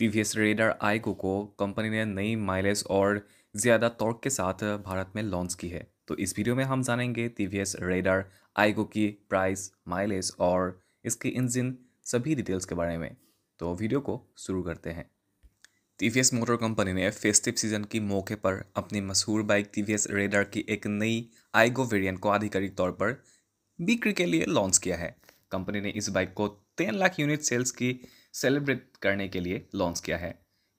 T V S Raider iGO को company ने नई माइलेज और ज़्यादा तौर के साथ भारत में लॉन्च की है तो इस वीडियो में हम जानेंगे T V S Raider iGO की प्राइस माइलेज और इसके इंजन सभी डिटेल्स के बारे में तो वीडियो को शुरू करते हैं T V S motor company ने फेस्टिव सीजन के मौके पर अपनी मशहूर bike T V S Raider की एक नई आइगो वेरियंट को आधिकारिक तौर पर बिक्री के लिए लॉन्च किया है कंपनी ने इस बाइक को तीन लाख यूनिट सेल्स की सेलिब्रेट करने के लिए लॉन्च किया है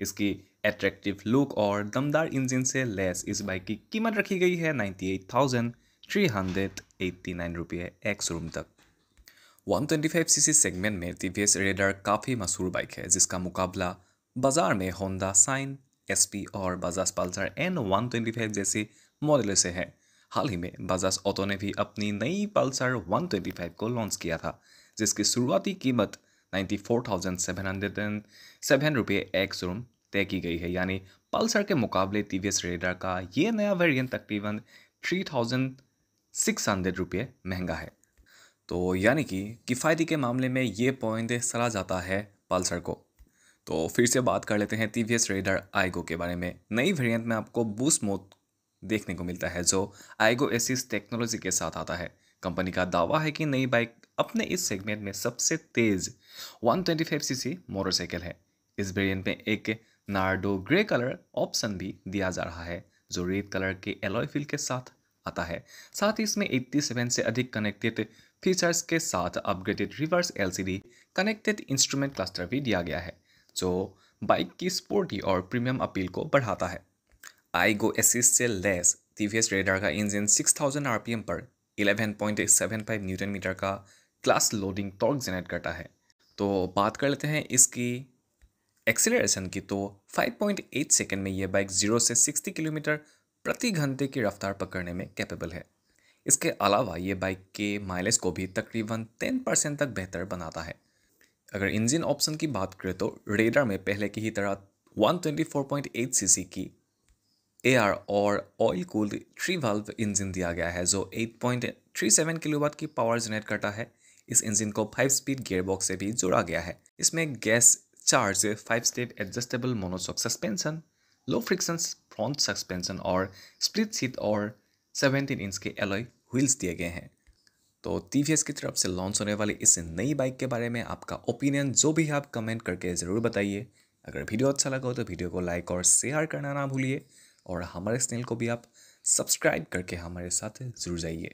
इसकी एट्रैक्टिव लुक और दमदार इंजन से लेस इस बाइक की कीमत रखी गई है ninety eight thousand three hundred eighty nine रुपये एक्स रूम तक 125 सीसी सेगमेंट में टी वी एस रेडर काफ़ी मशहूर बाइक है जिसका मुकाबला बाज़ार में होंडा साइन एसपी और बजाज पल्सर एन 125 जैसी मॉडल से है हाल ही में बजाज ऑटो ने भी अपनी नई पल्सर 125 को लॉन्च किया था जिसकी शुरुआती कीमत ninety four thousand seven hundred and seven रुपये एक रूम तय की गई है यानी पल्सर के मुकाबले टी वी एस रेडर का ये नया वेरिएंट तकरीबन थ्री थाउजेंड सिक्स हंड्रेड रुपये महंगा है तो यानी कि किफ़ायती के मामले में ये पॉइंट सरा जाता है पल्सर को तो फिर से बात कर लेते हैं T V S Raider iGO के बारे में नई वेरिएंट में आपको बूस्ट मोड देखने को मिलता है जो आइगो एसिस टेक्नोलॉजी के साथ आता है कंपनी का दावा है कि नई बाइक अपने इस सेगमेंट में सबसे तेज 125 सीसी मोटरसाइकिल है इस वेरिएंट में एक नार्डो ग्रे कलर ऑप्शन भी दिया जा रहा है जो रेड कलर के एलॉय फील के साथ आता है साथ ही इसमें एट्टी से अधिक कनेक्टेड फीचर्स के साथ upgraded reverse LCD connected instrument cluster भी दिया गया है जो बाइक की स्पोर्टी और प्रीमियम अपील को बढ़ाता है आई गो एसिस से लेस टीवीएस रेडर का इंजन 6000 आरपीएम पर 11.75 न्यूटन मीटर का क्लास लोडिंग टॉर्क जनरेट करता है तो बात कर लेते हैं इसकी एक्सेलरेशन की तो 5.8 सेकंड में यह बाइक 0 से 60 किलोमीटर प्रति घंटे की रफ्तार पकड़ने में कैपेबल है इसके अलावा ये बाइक के माइलेज को भी तकरीबन 10 परसेंट तक बेहतर बनाता है अगर इंजन ऑप्शन की बात करें तो रेडर में पहले की ही तरह 124.8 सीसी की एआर और oil cooled three valve engine दिया गया है जो 8.37 किलोवाट की पावर जनरेट करता है इस इंजन को फाइव स्पीड गेयरबॉक्स से भी जोड़ा गया है इसमें gas charge five state adjustable monoshock suspension low friction front suspension और स्प्लिट सीट और 17 इंच के एलोई व्हील्स दिए गए हैं तो टी की तरफ से लॉन्च होने वाली इस नई बाइक के बारे में आपका ओपिनियन जो भी है आप कमेंट करके ज़रूर बताइए अगर वीडियो अच्छा लगा हो तो वीडियो को लाइक और शेयर करना ना भूलिए और हमारे चैनल को भी आप सब्सक्राइब करके हमारे साथ जुड़ जाइए